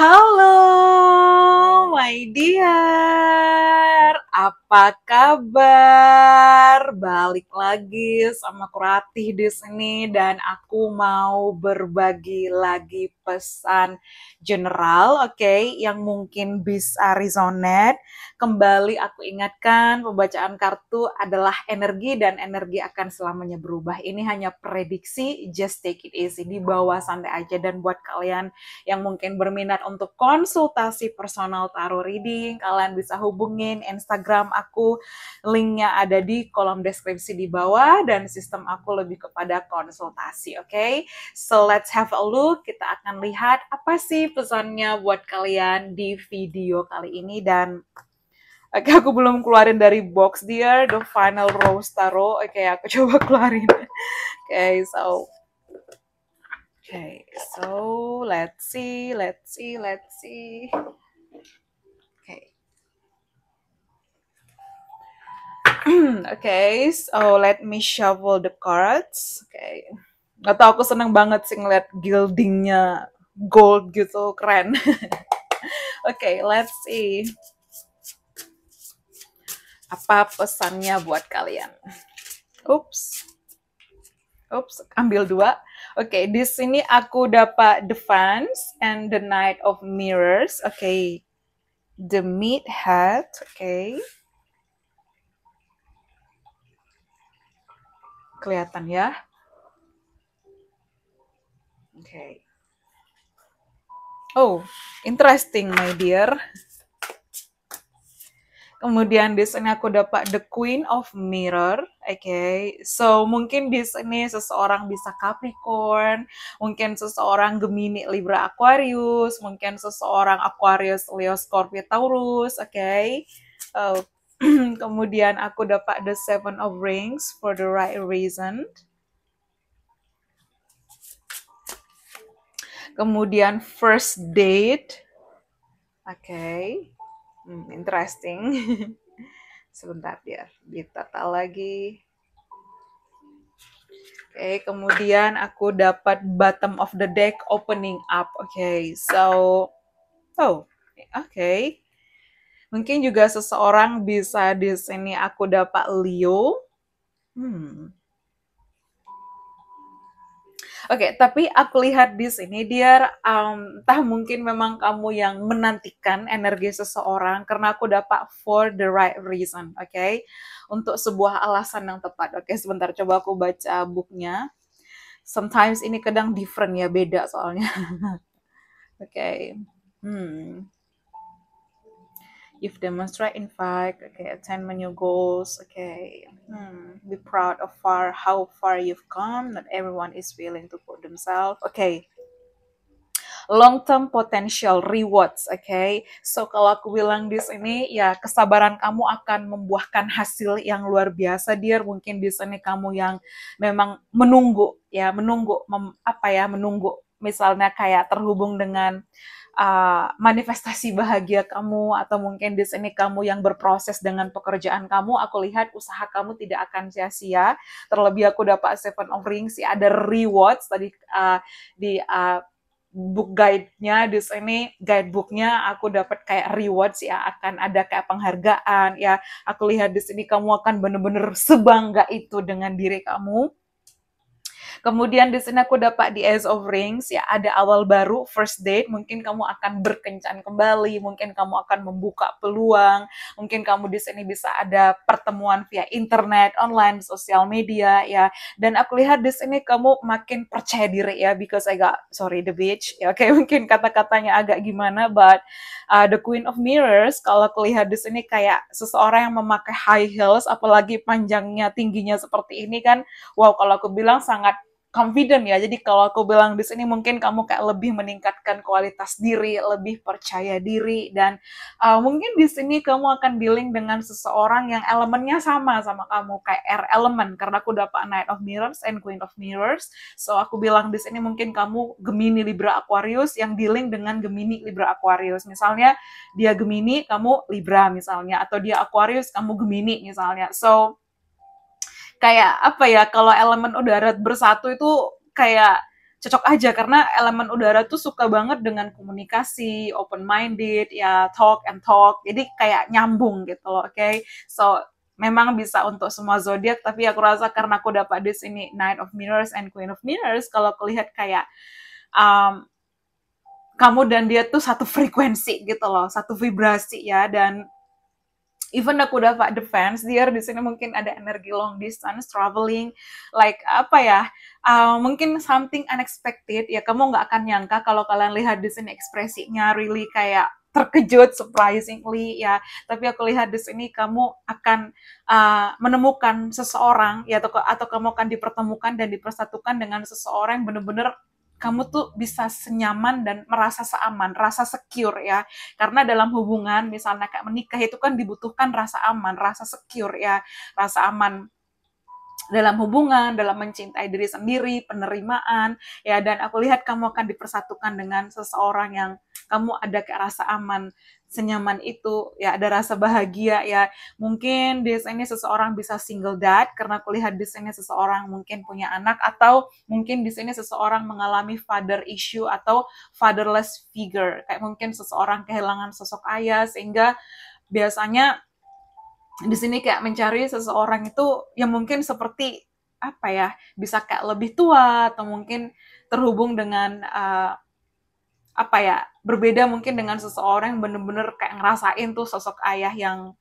Halo, my dear. Apa apa kabar? Balik lagi sama Kuratih di sini dan aku mau berbagi lagi pesan general, oke, okay, yang mungkin bisa resonate. Kembali aku ingatkan, pembacaan kartu adalah energi dan energi akan selamanya berubah. Ini hanya prediksi, just take it easy, di bawah santai aja dan buat kalian yang mungkin berminat untuk konsultasi personal tarot reading, kalian bisa hubungin Instagram aku. Linknya ada di kolom deskripsi di bawah dan sistem aku lebih kepada konsultasi, oke? Okay? So let's have a look. Kita akan lihat apa sih pesannya buat kalian di video kali ini dan Oke, aku belum keluarin dari box dia, the final rose tarot. Oke, aku coba keluarin. Oke, so Okay, so let's see, let's see, let's see. okay, so let me shuffle the cards. Okay. Gak tau aku seneng banget sih ngeliat gildingnya gold gitu, keren. Oke, okay, let's see. Apa pesannya buat kalian? Oops. Oops, ambil dua. Oke, okay, di sini aku dapat The Fans and The Knight of Mirrors. Oke. Okay. The hat. Oke. Okay. kelihatan ya. Oke. Okay. Oh, interesting my dear. Kemudian di sini aku dapat The Queen of Mirror. Oke, okay. so mungkin di sini seseorang bisa Capricorn, mungkin seseorang Gemini, Libra, Aquarius, mungkin seseorang Aquarius, Leo, Scorpio, Taurus. Oke, okay. Okay. Kemudian aku dapat the seven of rings for the right reason. Kemudian first date. Oke. Okay. Hmm, interesting. Sebentar biar ditata lagi. Oke, okay, kemudian aku dapat bottom of the deck opening up. Oke, okay, so oh, oke. Okay. Mungkin juga seseorang bisa di sini aku dapat Leo. Hmm. Oke, okay, tapi aku lihat di sini dia um, entah mungkin memang kamu yang menantikan energi seseorang karena aku dapat for the right reason, oke? Okay? Untuk sebuah alasan yang tepat. Oke, okay, sebentar coba aku baca booknya. Sometimes ini kadang different ya, beda soalnya. oke. Okay. Hmm you've demonstrated in fact okay attainment your goals okay hmm, be proud of far how far you've come not everyone is willing to put themselves okay long-term potential rewards, oke? Okay? So kalau aku bilang di sini, ya kesabaran kamu akan membuahkan hasil yang luar biasa, dear. Mungkin di sini kamu yang memang menunggu, ya menunggu, mem, apa ya menunggu. Misalnya kayak terhubung dengan Eh, manifestasi bahagia kamu atau mungkin di sini kamu yang berproses dengan pekerjaan kamu, aku lihat usaha kamu tidak akan sia-sia. Terlebih aku dapat Seven of Rings, ya ada rewards tadi uh, di uh, book guide-nya di sini guidebook-nya aku dapat kayak rewards ya akan ada kayak penghargaan ya aku lihat di sini kamu akan bener-bener sebangga itu dengan diri kamu Kemudian di sini aku dapat di Ace of Rings ya ada awal baru first date mungkin kamu akan berkencan kembali, mungkin kamu akan membuka peluang, mungkin kamu di sini bisa ada pertemuan via internet, online, sosial media ya. Dan aku lihat di sini kamu makin percaya diri ya because I got sorry the beach ya. Oke, okay, mungkin kata-katanya agak gimana but uh, the Queen of Mirrors kalau aku lihat di sini kayak seseorang yang memakai high heels apalagi panjangnya tingginya seperti ini kan wow kalau aku bilang sangat confident ya. Jadi kalau aku bilang di sini mungkin kamu kayak lebih meningkatkan kualitas diri, lebih percaya diri dan uh, mungkin di sini kamu akan dealing dengan seseorang yang elemennya sama sama kamu kayak air element karena aku dapat Knight of Mirrors and Queen of Mirrors. So aku bilang di sini mungkin kamu Gemini Libra Aquarius yang dealing dengan Gemini Libra Aquarius. Misalnya dia Gemini, kamu Libra misalnya atau dia Aquarius, kamu Gemini misalnya. So kayak apa ya kalau elemen udara bersatu itu kayak cocok aja karena elemen udara tuh suka banget dengan komunikasi, open minded, ya talk and talk. Jadi kayak nyambung gitu loh, oke. Okay? So memang bisa untuk semua zodiak tapi aku rasa karena aku dapat di sini night of Mirrors and Queen of Mirrors kalau kelihat kayak um, kamu dan dia tuh satu frekuensi gitu loh, satu vibrasi ya dan even aku udah pak defense dia di sini mungkin ada energi long distance traveling like apa ya uh, mungkin something unexpected ya kamu nggak akan nyangka kalau kalian lihat di sini ekspresinya really kayak terkejut surprisingly ya tapi aku lihat di sini kamu akan uh, menemukan seseorang ya atau atau kamu akan dipertemukan dan dipersatukan dengan seseorang yang benar-benar kamu tuh bisa senyaman dan merasa seaman, rasa secure ya. Karena dalam hubungan misalnya kayak menikah itu kan dibutuhkan rasa aman, rasa secure ya, rasa aman dalam hubungan, dalam mencintai diri sendiri, penerimaan, ya dan aku lihat kamu akan dipersatukan dengan seseorang yang kamu ada kayak rasa aman senyaman itu ya ada rasa bahagia ya mungkin biasanya seseorang bisa single dad karena kulihat biasanya di sini seseorang mungkin punya anak atau mungkin di sini seseorang mengalami father issue atau fatherless figure kayak mungkin seseorang kehilangan sosok ayah sehingga biasanya di sini kayak mencari seseorang itu yang mungkin seperti apa ya bisa kayak lebih tua atau mungkin terhubung dengan uh, apa ya berbeda mungkin dengan seseorang yang benar-benar kayak ngerasain tuh sosok ayah yang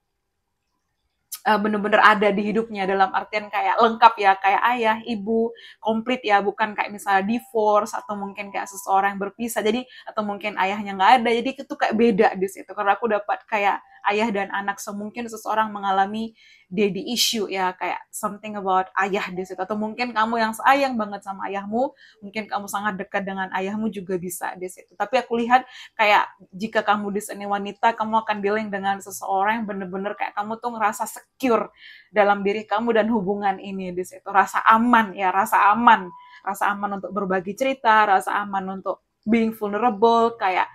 eh, benar-benar ada di hidupnya dalam artian kayak lengkap ya kayak ayah ibu komplit ya bukan kayak misalnya divorce atau mungkin kayak seseorang yang berpisah jadi atau mungkin ayahnya nggak ada jadi itu kayak beda di situ karena aku dapat kayak ayah dan anak so mungkin seseorang mengalami daddy issue ya kayak something about ayah di situ atau mungkin kamu yang sayang banget sama ayahmu mungkin kamu sangat dekat dengan ayahmu juga bisa di situ tapi aku lihat kayak jika kamu di sini wanita kamu akan dealing dengan seseorang yang bener-bener kayak kamu tuh ngerasa secure dalam diri kamu dan hubungan ini di situ rasa aman ya rasa aman rasa aman untuk berbagi cerita rasa aman untuk being vulnerable kayak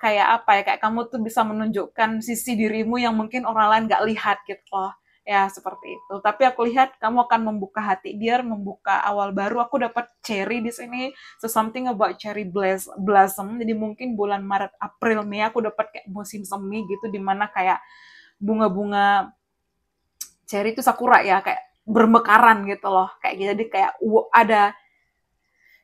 kayak apa ya kayak kamu tuh bisa menunjukkan sisi dirimu yang mungkin orang lain nggak lihat gitu loh ya seperti itu tapi aku lihat kamu akan membuka hati biar membuka awal baru aku dapat cherry di sini so something about cherry blossom jadi mungkin bulan Maret April Mei aku dapat kayak musim semi gitu dimana kayak bunga-bunga cherry itu sakura ya kayak bermekaran gitu loh kayak gitu jadi kayak ada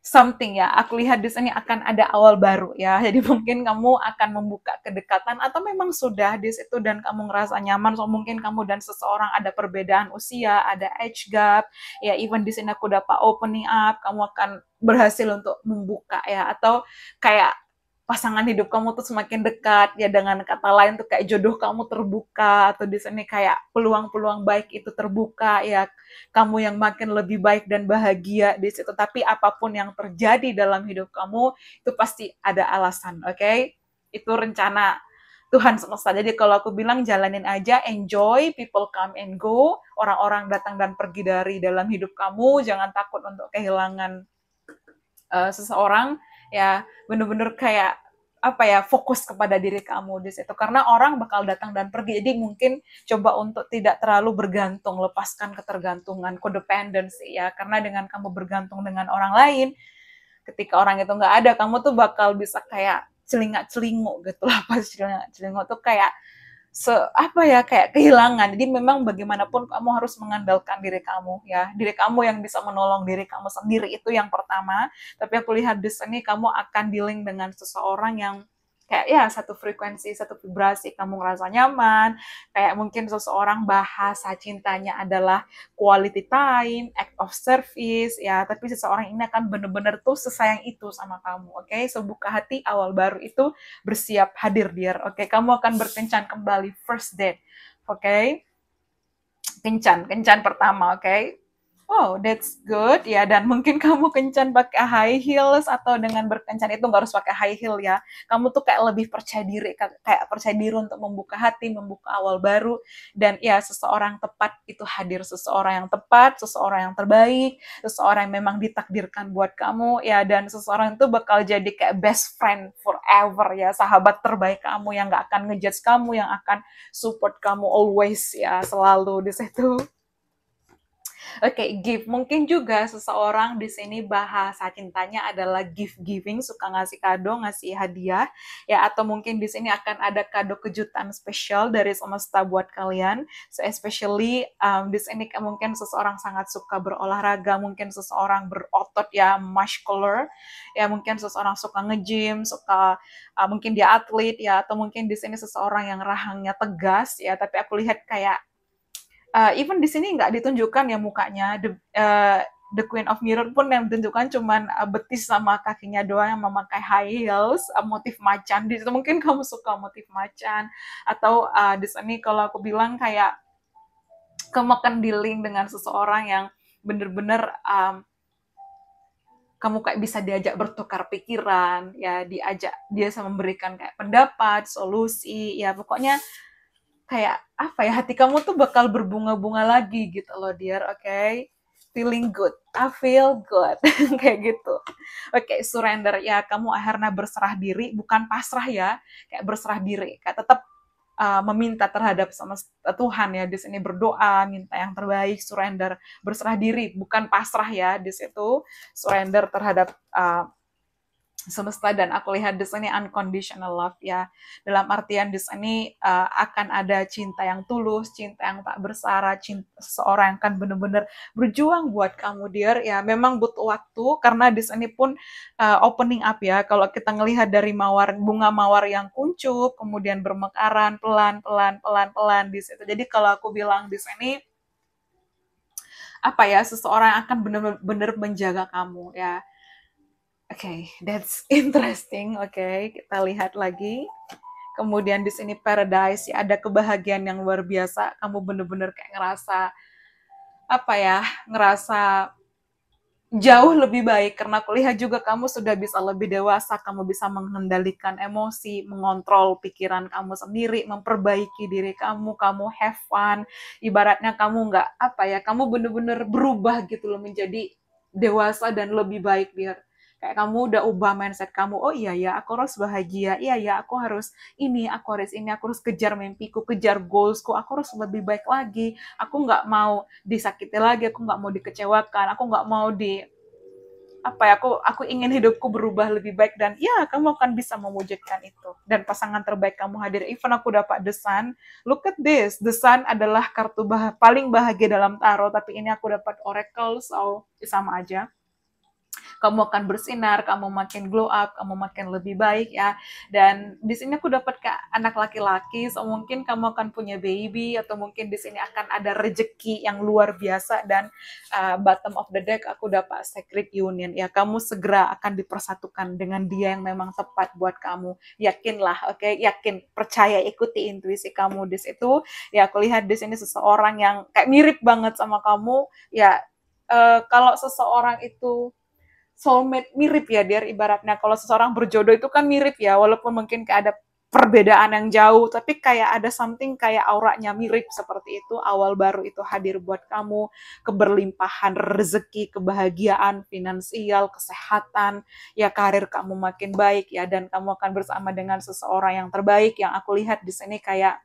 something ya. Aku lihat di sini akan ada awal baru ya. Jadi mungkin kamu akan membuka kedekatan atau memang sudah di situ dan kamu ngerasa nyaman. So mungkin kamu dan seseorang ada perbedaan usia, ada age gap. Ya even di sini aku dapat opening up, kamu akan berhasil untuk membuka ya atau kayak pasangan hidup kamu tuh semakin dekat ya dengan kata lain tuh kayak jodoh kamu terbuka atau di sini kayak peluang-peluang baik itu terbuka ya kamu yang makin lebih baik dan bahagia di situ tapi apapun yang terjadi dalam hidup kamu itu pasti ada alasan oke okay? itu rencana Tuhan semesta. Jadi kalau aku bilang jalanin aja, enjoy, people come and go, orang-orang datang dan pergi dari dalam hidup kamu, jangan takut untuk kehilangan uh, seseorang ya bener-bener kayak apa ya fokus kepada diri kamu di situ karena orang bakal datang dan pergi jadi mungkin coba untuk tidak terlalu bergantung lepaskan ketergantungan codependency ya karena dengan kamu bergantung dengan orang lain ketika orang itu nggak ada kamu tuh bakal bisa kayak celingak celinguk gitu lah pas celingak celinguk tuh kayak se apa ya kayak kehilangan. Jadi memang bagaimanapun kamu harus mengandalkan diri kamu ya. Diri kamu yang bisa menolong diri kamu sendiri itu yang pertama. Tapi aku lihat di sini kamu akan dealing dengan seseorang yang kayak ya satu frekuensi, satu vibrasi, kamu ngerasa nyaman. Kayak mungkin seseorang bahasa cintanya adalah quality time, act of service, ya. Tapi seseorang ini akan bener-bener tuh sesayang itu sama kamu, oke? Okay? So buka hati awal baru itu bersiap hadir dear, oke? Okay? Kamu akan berkencan kembali first date, oke? Okay? Kencan, kencan pertama, oke? Okay? wow oh, that's good ya dan mungkin kamu kencan pakai high heels atau dengan berkencan itu nggak harus pakai high heel ya kamu tuh kayak lebih percaya diri kayak percaya diri untuk membuka hati membuka awal baru dan ya seseorang tepat itu hadir seseorang yang tepat seseorang yang terbaik seseorang yang memang ditakdirkan buat kamu ya dan seseorang itu bakal jadi kayak best friend forever ya sahabat terbaik kamu yang nggak akan ngejudge kamu yang akan support kamu always ya selalu di situ Oke, okay, give. Mungkin juga seseorang di sini bahasa cintanya adalah gift giving, suka ngasih kado, ngasih hadiah, ya atau mungkin di sini akan ada kado kejutan spesial dari semesta buat kalian. So especially um, di sini mungkin seseorang sangat suka berolahraga, mungkin seseorang berotot ya muscular, ya mungkin seseorang suka nge-gym, suka uh, mungkin dia atlet ya atau mungkin di sini seseorang yang rahangnya tegas ya, tapi aku lihat kayak uh, even di sini nggak ditunjukkan ya mukanya the, uh, the Queen of Mirror pun yang ditunjukkan cuman uh, betis sama kakinya doang yang memakai high heels uh, motif macan di situ mungkin kamu suka motif macan atau uh, di sini kalau aku bilang kayak kemakan dealing dengan seseorang yang bener-bener um, kamu kayak bisa diajak bertukar pikiran ya diajak dia sama memberikan kayak pendapat solusi ya pokoknya kayak apa ya hati kamu tuh bakal berbunga-bunga lagi gitu loh dear oke okay? feeling good I feel good kayak gitu oke okay, surrender ya kamu akhirnya berserah diri bukan pasrah ya kayak berserah diri kayak tetap uh, meminta terhadap sama Tuhan ya di sini berdoa minta yang terbaik surrender berserah diri bukan pasrah ya di situ surrender terhadap uh, semesta dan aku lihat di sini unconditional love ya dalam artian di ini uh, akan ada cinta yang tulus cinta yang tak bersara cinta seseorang yang kan benar bener berjuang buat kamu dear ya memang butuh waktu karena di sini pun uh, opening up ya kalau kita ngelihat dari mawar bunga mawar yang kuncup kemudian bermekaran pelan pelan pelan pelan di situ jadi kalau aku bilang di ini apa ya seseorang yang akan benar-benar menjaga kamu ya okay, that's interesting. Oke, okay, kita lihat lagi. Kemudian di sini paradise, ya ada kebahagiaan yang luar biasa. Kamu bener-bener kayak ngerasa apa ya? Ngerasa jauh lebih baik karena kulihat juga kamu sudah bisa lebih dewasa, kamu bisa mengendalikan emosi, mengontrol pikiran kamu sendiri, memperbaiki diri kamu, kamu have fun, ibaratnya kamu nggak apa ya, kamu bener-bener berubah gitu loh menjadi dewasa dan lebih baik biar kayak kamu udah ubah mindset kamu oh iya ya aku harus bahagia iya ya aku harus ini aku harus ini aku harus kejar mimpiku kejar goalsku aku harus lebih baik lagi aku nggak mau disakiti lagi aku nggak mau dikecewakan aku nggak mau di apa ya aku aku ingin hidupku berubah lebih baik dan ya kamu akan bisa mewujudkan itu dan pasangan terbaik kamu hadir even aku dapat the sun look at this the sun adalah kartu bah paling bahagia dalam tarot tapi ini aku dapat oracle so sama aja kamu akan bersinar, kamu makin glow up, kamu makin lebih baik ya. Dan di sini aku dapat ke anak laki-laki, so mungkin kamu akan punya baby atau mungkin di sini akan ada rejeki yang luar biasa dan uh, bottom of the deck aku dapat secret union ya. Kamu segera akan dipersatukan dengan dia yang memang tepat buat kamu. Yakinlah, oke, okay? yakin, percaya, ikuti intuisi kamu di situ. Ya aku lihat di sini seseorang yang kayak mirip banget sama kamu ya uh, kalau seseorang itu soulmate mirip ya dia ibaratnya kalau seseorang berjodoh itu kan mirip ya walaupun mungkin ada perbedaan yang jauh tapi kayak ada something kayak auranya mirip seperti itu awal baru itu hadir buat kamu keberlimpahan rezeki kebahagiaan finansial kesehatan ya karir kamu makin baik ya dan kamu akan bersama dengan seseorang yang terbaik yang aku lihat di sini kayak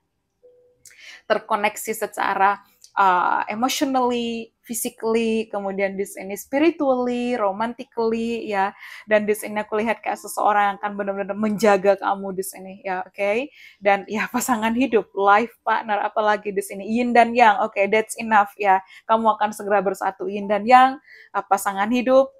terkoneksi secara uh, emotionally physically, kemudian this ini spiritually, romantically ya. Dan this ini aku lihat kayak seseorang yang akan benar-benar menjaga kamu di sini ya, oke. Okay? Dan ya pasangan hidup, life partner apalagi di sini yin dan yang. Oke, okay, that's enough ya. Kamu akan segera bersatu yin dan yang, ah, pasangan hidup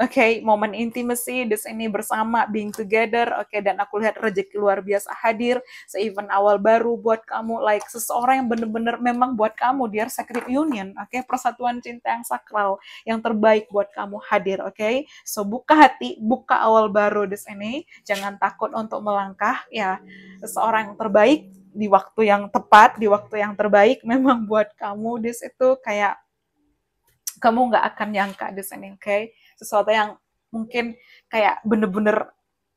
okay, momen intimacy di sini bersama, being together, oke, okay, dan aku lihat rezeki luar biasa hadir, se-event awal baru buat kamu, like seseorang yang bener-bener memang buat kamu, dear sacred union, oke, okay, persatuan cinta yang sakral, yang terbaik buat kamu hadir, oke, okay? so buka hati, buka awal baru di sini, jangan takut untuk melangkah, ya, seseorang yang terbaik di waktu yang tepat, di waktu yang terbaik, memang buat kamu di situ kayak kamu nggak akan nyangka di sini, oke? Okay? sesuatu yang mungkin kayak bener-bener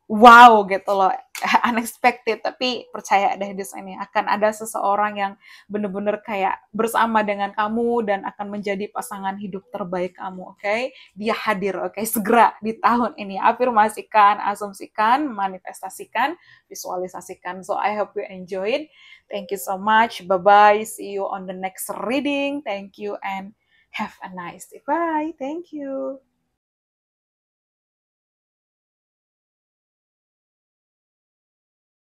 wow gitu loh unexpected tapi percaya deh di sini akan ada seseorang yang bener-bener kayak bersama dengan kamu dan akan menjadi pasangan hidup terbaik kamu oke okay? dia hadir oke okay? segera di tahun ini afirmasikan asumsikan manifestasikan visualisasikan so I hope you enjoy it thank you so much bye bye see you on the next reading thank you and have a nice day bye thank you